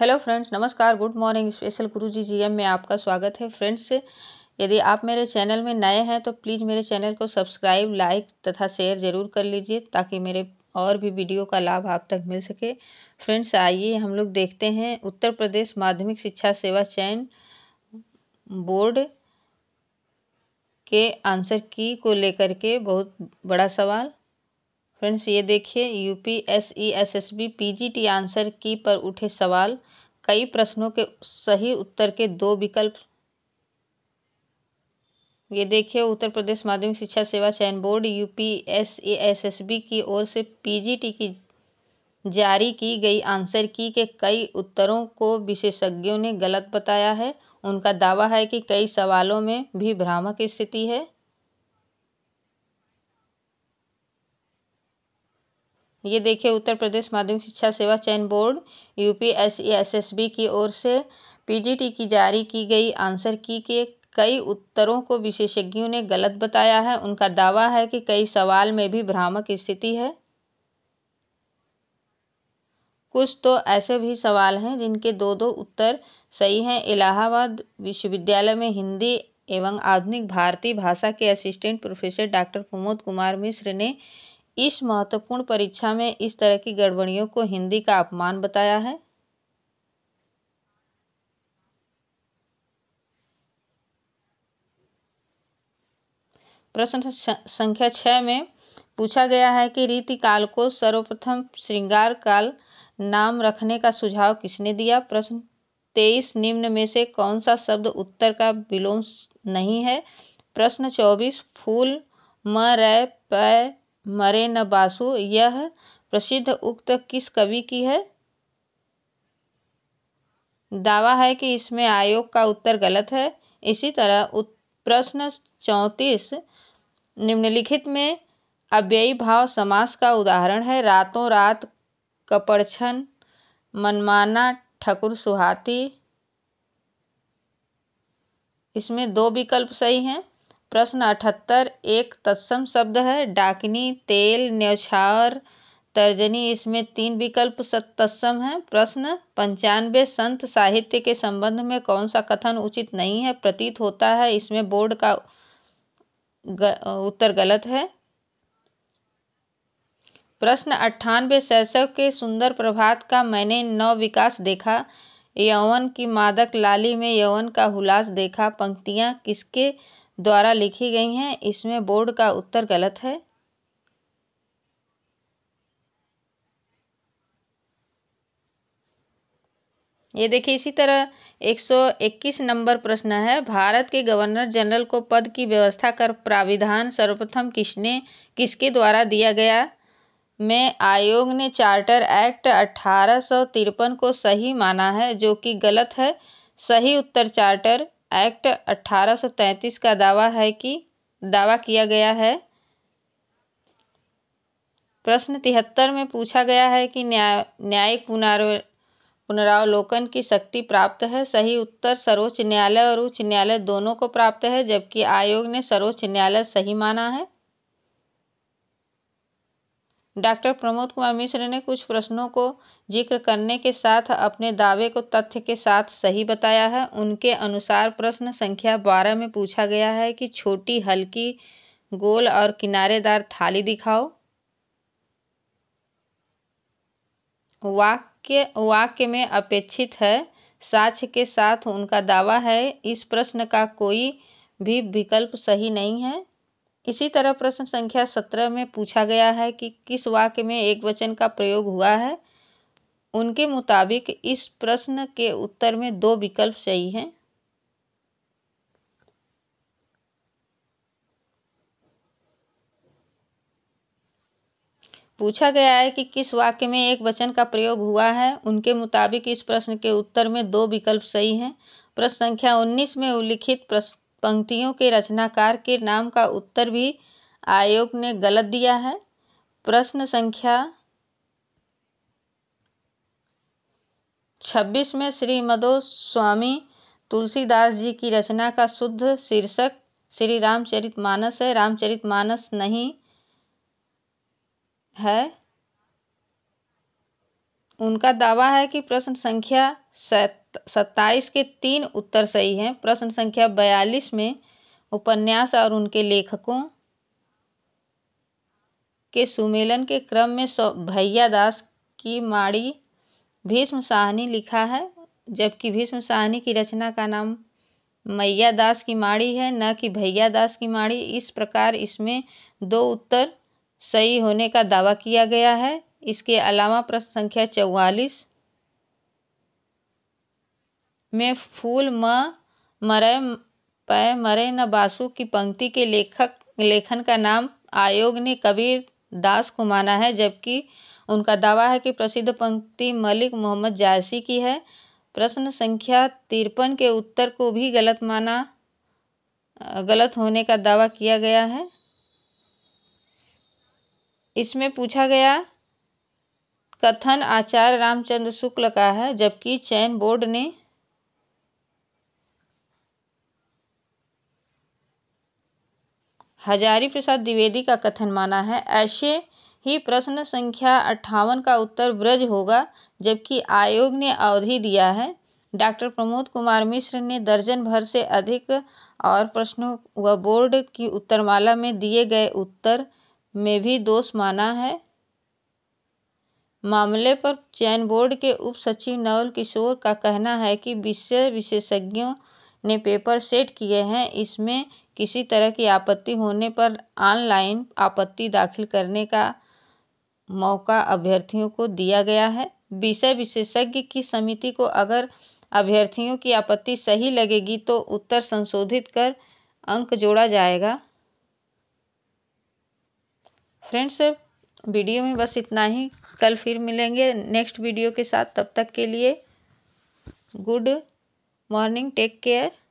hello friends नमस्कार good morning special Guruji G M आपका स्वागत है फ्रेंड्स यदि आप मेरे चैनल में नए हैं तो प्लीज़ मेरे चैनल को सब्सक्राइब लाइक तथा शेयर ज़रूर कर लीजिए ताकि मेरे और भी वीडियो का लाभ आप तक मिल सके फ्रेंड्स आइए हम लोग देखते हैं उत्तर प्रदेश माध्यमिक शिक्षा सेवा चयन बोर्ड के आंसर की को लेकर के बहुत बड़ा सवाल फ्रेंड्स ये देखिए U P S S S E B P G T answer key पर उठे सवाल कई प्रश्नों के सही उत्तर के दो विकल्प ये देखिए उत्तर प्रदेश माध्यमिक शिक्षा सेवा चयन board U P S S S B की ओर से पी जी टी की जारी की गई आंसर की के कई उत्तरों को विशेषज्ञों ने गलत बताया है उनका दावा है कि कई सवालों में भी भ्रामक स्थिति है ये देखिए उत्तर प्रदेश माध्यमिक शिक्षा सेवा चयन बोर्ड यू पी की ओर से पी की जारी की गई आंसर की के कई उत्तरों को विशेषज्ञों ने गलत बताया है उनका दावा है कि कई सवाल में भी भ्रामक स्थिति है कुछ तो ऐसे भी सवाल हैं जिनके दो दो उत्तर सही हैं इलाहाबाद विश्वविद्यालय में हिंदी एवं आधुनिक भारतीय भाषा के assistant professor doctor Pramod Kumar Mishra ने इस महत्वपूर्ण परीक्षा में इस तरह की गड़बड़ियों को हिंदी का अपमान बताया है प्रश्न संख्या छह में पूछा गया है कि रीति काल को सर्वप्रथम श्रृंगार काल नाम रखने का सुझाव किसने दिया प्रश्न तेईस निम्न में से कौन सा शब्द उत्तर का विलोम नहीं है प्रश्न चौबीस फूल म रे पै मरे न बासु यह प्रसिद्ध उक्त किस कवि की है दावा है कि इसमें आयोग का उत्तर गलत है इसी तरह प्रश्न चौतीस निम्नलिखित में अव्ययी भाव समास का उदाहरण है रातों रात कपड़छन मनमाना ठकुर सुहाती इसमें दो विकल्प सही हैं प्रश्न अठहत्तर एक तत्सम शब्द है डाकनी तेल न्यौछावर तर्जनी इसमें तीन विकल्प तत्सम है प्रश्न पंचानवे संत साहित्य के संबंध में कौन सा कथन उचित नहीं है प्रतीत होता है इसमें बोर्ड का उत्तर गलत है प्रश्न अट्ठानवे शैशव के सुंदर प्रभात का मैंने नव विकास देखा यवन की मादक लाली में यवन का हुलास देखा पंक्तियां किसके द्वारा लिखी गई हैं इसमें बोर्ड का उत्तर गलत है ये देखिए इसी तरह 121 नंबर प्रश्न है भारत के गवर्नर जनरल को पद की व्यवस्था कर प्राविधान सर्वप्रथम किसने किसके द्वारा दिया गया में आयोग ने चार्टर एक्ट अठारह को सही माना है जो कि गलत है सही उत्तर चार्टर एक्ट अठारह सौ तैंतीस का दावा है कि दावा किया गया है प्रश्न तिहत्तर में पूछा गया है कि न्याय न्यायिक पुनरावलोकन की शक्ति प्राप्त है सही उत्तर सर्वोच्च न्यायालय और उच्च न्यायालय दोनों को प्राप्त है जबकि आयोग ने सर्वोच्च न्यायालय सही माना है डॉक्टर प्रमोद कुमार मिश्र ने कुछ प्रश्नों को जिक्र करने के साथ अपने दावे को तथ्य के साथ सही बताया है उनके अनुसार प्रश्न संख्या बारह में पूछा गया है कि छोटी हल्की गोल और किनारेदार थाली दिखाओ वाक्य वाक्य में अपेक्षित है साक्ष्य के साथ उनका दावा है इस प्रश्न का कोई भी विकल्प सही नहीं है इसी तरह प्रश्न संख्या सत्रह में पूछा गया है कि किस वाक्य में एक वचन का प्रयोग हुआ है उनके मुताबिक इस प्रश्न के उत्तर में दो विकल्प सही हैं पूछा गया है कि किस वाक्य में एक वचन का प्रयोग हुआ है उनके मुताबिक इस प्रश्न के उत्तर में दो विकल्प सही हैं प्रश्न संख्या 19 में उल्लिखित प्रश्न पंक्तियों के रचनाकार के नाम का उत्तर भी आयोग ने गलत दिया है प्रश्न संख्या छब्बीस में श्री मदो स्वामी तुलसीदास जी की रचना का शुद्ध शीर्षक श्री रामचरित मानस है रामचरित मानस नहीं है उनका दावा है कि प्रश्न संख्या सैत सत्ताईस के तीन उत्तर सही हैं प्रश्न संख्या बयालीस में उपन्यास और उनके लेखकों के सुमेलन के क्रम में भैया दास की माड़ी भीष्म साहनी लिखा है जबकि भीष्म साहनी की रचना का नाम मैया दास की माड़ी है न कि भैया दास की माड़ी इस प्रकार इसमें दो उत्तर सही होने का दावा किया गया है इसके अलावा प्रश्न संख्या चौवालीस में फूल म मरय पै मरे न बासु की पंक्ति के लेखक लेखन का नाम आयोग ने कबीर दास को माना है जबकि उनका दावा है कि प्रसिद्ध पंक्ति मलिक मोहम्मद जायसी की है प्रश्न संख्या तिरपन के उत्तर को भी गलत माना गलत होने का दावा किया गया है इसमें पूछा गया कथन आचार्य रामचंद्र शुक्ल का है जबकि चयन बोर्ड ने हजारी प्रसाद द्विवेदी का कथन माना है ऐसे ही प्रश्न संख्या अट्ठावन का उत्तर ब्रज होगा जबकि आयोग ने अवधि दिया है डॉक्टर प्रमोद कुमार मिश्र ने दर्जन भर से अधिक और प्रश्नों व बोर्ड की उत्तरमाला में दिए गए उत्तर में भी दोष माना है मामले पर चयन बोर्ड के उप सचिव नवल किशोर का कहना है कि विषय विशेषज्ञों ने पेपर सेट किए हैं इसमें किसी तरह की आपत्ति होने पर ऑनलाइन आपत्ति दाखिल करने का मौका अभ्यर्थियों को दिया गया है विषय विशेषज्ञ की समिति को अगर अभ्यर्थियों की आपत्ति सही लगेगी तो उत्तर संशोधित कर अंक जोड़ा जाएगा फ्रेंड्स वीडियो में बस इतना ही कल फिर मिलेंगे नेक्स्ट वीडियो के साथ तब तक के लिए गुड मॉर्निंग टेक केयर